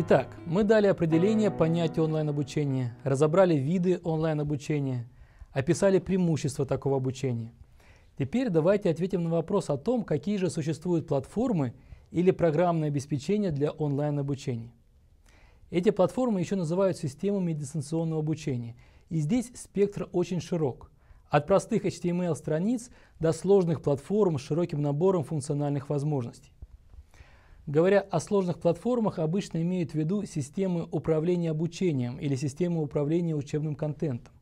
Итак, мы дали определение понятию онлайн-обучения, разобрали виды онлайн-обучения, описали преимущества такого обучения. Теперь давайте ответим на вопрос о том, какие же существуют платформы или программное обеспечение для онлайн-обучения. Эти платформы еще называют системами дистанционного обучения, и здесь спектр очень широк. От простых HTML-страниц до сложных платформ с широким набором функциональных возможностей. Говоря о сложных платформах, обычно имеют в виду системы управления обучением или системы управления учебным контентом.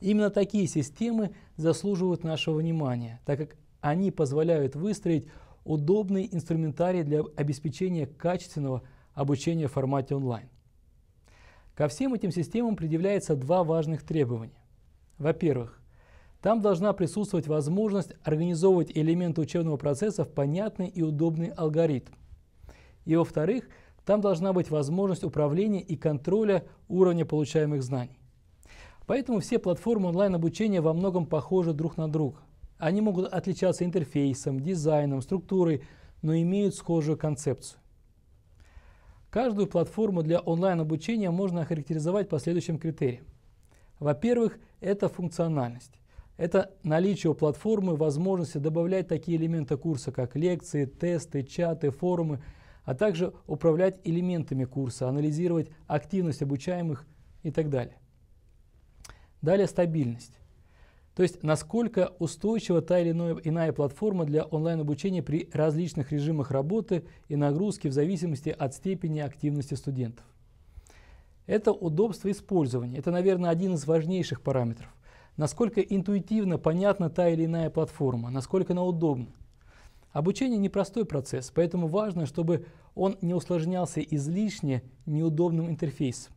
Именно такие системы заслуживают нашего внимания, так как они позволяют выстроить удобный инструментарий для обеспечения качественного обучения в формате онлайн. Ко всем этим системам предъявляется два важных требования. Во-первых, там должна присутствовать возможность организовывать элементы учебного процесса в понятный и удобный алгоритм – и во-вторых, там должна быть возможность управления и контроля уровня получаемых знаний. Поэтому все платформы онлайн-обучения во многом похожи друг на друга. Они могут отличаться интерфейсом, дизайном, структурой, но имеют схожую концепцию. Каждую платформу для онлайн-обучения можно охарактеризовать по следующим критериям. Во-первых, это функциональность. Это наличие у платформы возможности добавлять такие элементы курса, как лекции, тесты, чаты, форумы – а также управлять элементами курса, анализировать активность обучаемых и так далее. Далее стабильность. То есть насколько устойчива та или иная платформа для онлайн-обучения при различных режимах работы и нагрузки в зависимости от степени активности студентов. Это удобство использования. Это, наверное, один из важнейших параметров. Насколько интуитивно понятна та или иная платформа, насколько она удобна. Обучение – непростой процесс, поэтому важно, чтобы он не усложнялся излишне неудобным интерфейсом.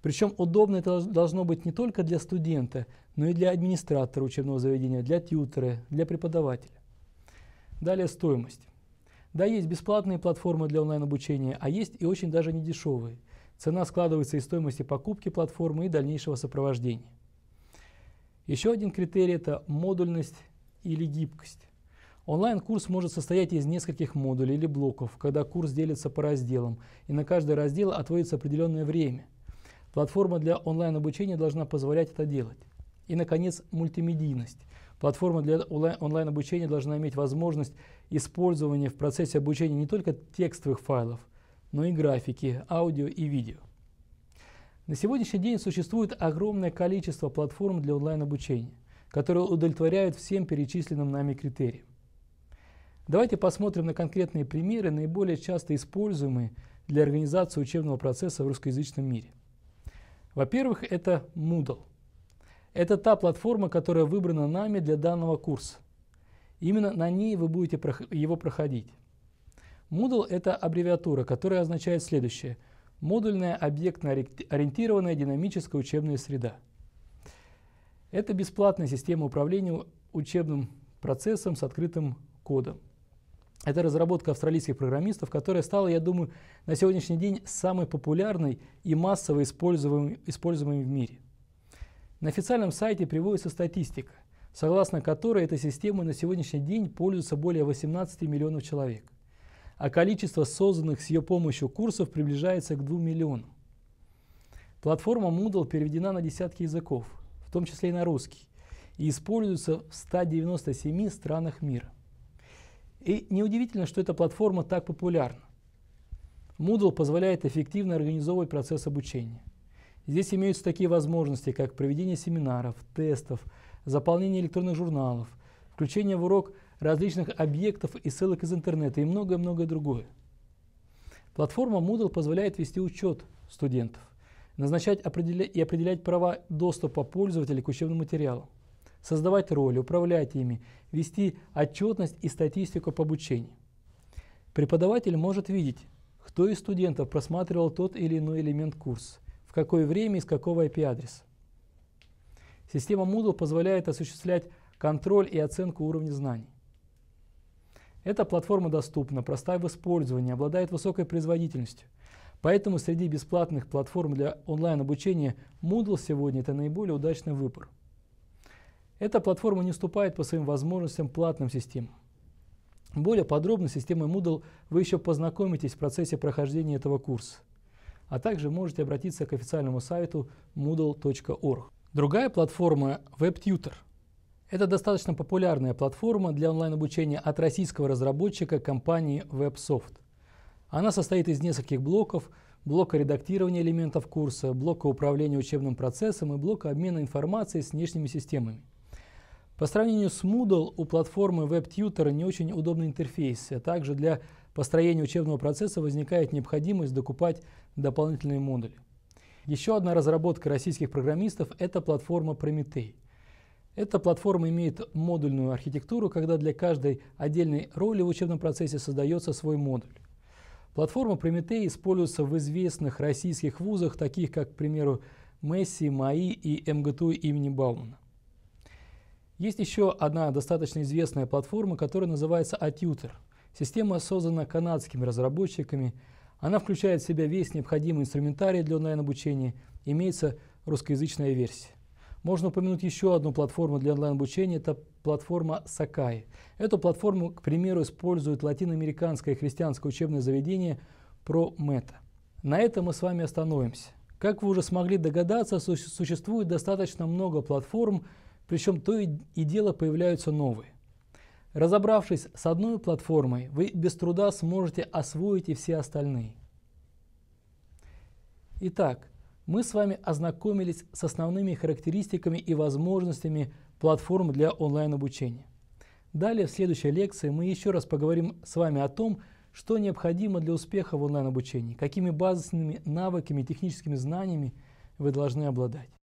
Причем удобно это должно быть не только для студента, но и для администратора учебного заведения, для тьютера, для преподавателя. Далее стоимость. Да, есть бесплатные платформы для онлайн-обучения, а есть и очень даже недешевые. Цена складывается из стоимости покупки платформы и дальнейшего сопровождения. Еще один критерий – это модульность или гибкость. Онлайн-курс может состоять из нескольких модулей или блоков, когда курс делится по разделам, и на каждый раздел отводится определенное время. Платформа для онлайн-обучения должна позволять это делать. И, наконец, мультимедийность. Платформа для онлайн-обучения должна иметь возможность использования в процессе обучения не только текстовых файлов, но и графики, аудио и видео. На сегодняшний день существует огромное количество платформ для онлайн-обучения, которые удовлетворяют всем перечисленным нами критериям. Давайте посмотрим на конкретные примеры, наиболее часто используемые для организации учебного процесса в русскоязычном мире. Во-первых, это Moodle. Это та платформа, которая выбрана нами для данного курса. Именно на ней вы будете его проходить. Moodle – это аббревиатура, которая означает следующее – модульная объектно-ориентированная динамическая учебная среда. Это бесплатная система управления учебным процессом с открытым кодом. Это разработка австралийских программистов, которая стала, я думаю, на сегодняшний день самой популярной и массово используемой, используемой в мире. На официальном сайте приводится статистика, согласно которой эта система на сегодняшний день пользуется более 18 миллионов человек, а количество созданных с ее помощью курсов приближается к 2 миллионам. Платформа Moodle переведена на десятки языков, в том числе и на русский, и используется в 197 странах мира. И неудивительно, что эта платформа так популярна. Moodle позволяет эффективно организовывать процесс обучения. Здесь имеются такие возможности, как проведение семинаров, тестов, заполнение электронных журналов, включение в урок различных объектов и ссылок из интернета и многое-многое другое. Платформа Moodle позволяет вести учет студентов, назначать и определять права доступа пользователей к учебным материалам, создавать роли, управлять ими, вести отчетность и статистику по обучению. Преподаватель может видеть, кто из студентов просматривал тот или иной элемент курса, в какое время и с какого IP-адреса. Система Moodle позволяет осуществлять контроль и оценку уровня знаний. Эта платформа доступна, проста в использовании, обладает высокой производительностью. Поэтому среди бесплатных платформ для онлайн-обучения Moodle сегодня это наиболее удачный выбор – эта платформа не уступает по своим возможностям платным системам. Более подробно с системой Moodle вы еще познакомитесь в процессе прохождения этого курса, а также можете обратиться к официальному сайту moodle.org. Другая платформа – WebTutor. Это достаточно популярная платформа для онлайн-обучения от российского разработчика компании WebSoft. Она состоит из нескольких блоков – блока редактирования элементов курса, блока управления учебным процессом и блока обмена информацией с внешними системами – по сравнению с Moodle у платформы WebTutor не очень удобный интерфейс, а также для построения учебного процесса возникает необходимость докупать дополнительные модули. Еще одна разработка российских программистов – это платформа Prometei. Эта платформа имеет модульную архитектуру, когда для каждой отдельной роли в учебном процессе создается свой модуль. Платформа Prometei используется в известных российских вузах, таких как, к примеру, МЭСИ, МАИ и МГТУ имени Баумана. Есть еще одна достаточно известная платформа, которая называется Atutor. Система создана канадскими разработчиками. Она включает в себя весь необходимый инструментарий для онлайн-обучения. Имеется русскоязычная версия. Можно упомянуть еще одну платформу для онлайн-обучения, это платформа Sakai. Эту платформу, к примеру, использует латиноамериканское христианское учебное заведение ProMeta. На этом мы с вами остановимся. Как вы уже смогли догадаться, существует достаточно много платформ, причем то и дело появляются новые. Разобравшись с одной платформой, вы без труда сможете освоить и все остальные. Итак, мы с вами ознакомились с основными характеристиками и возможностями платформ для онлайн-обучения. Далее в следующей лекции мы еще раз поговорим с вами о том, что необходимо для успеха в онлайн-обучении, какими базисными навыками и техническими знаниями вы должны обладать.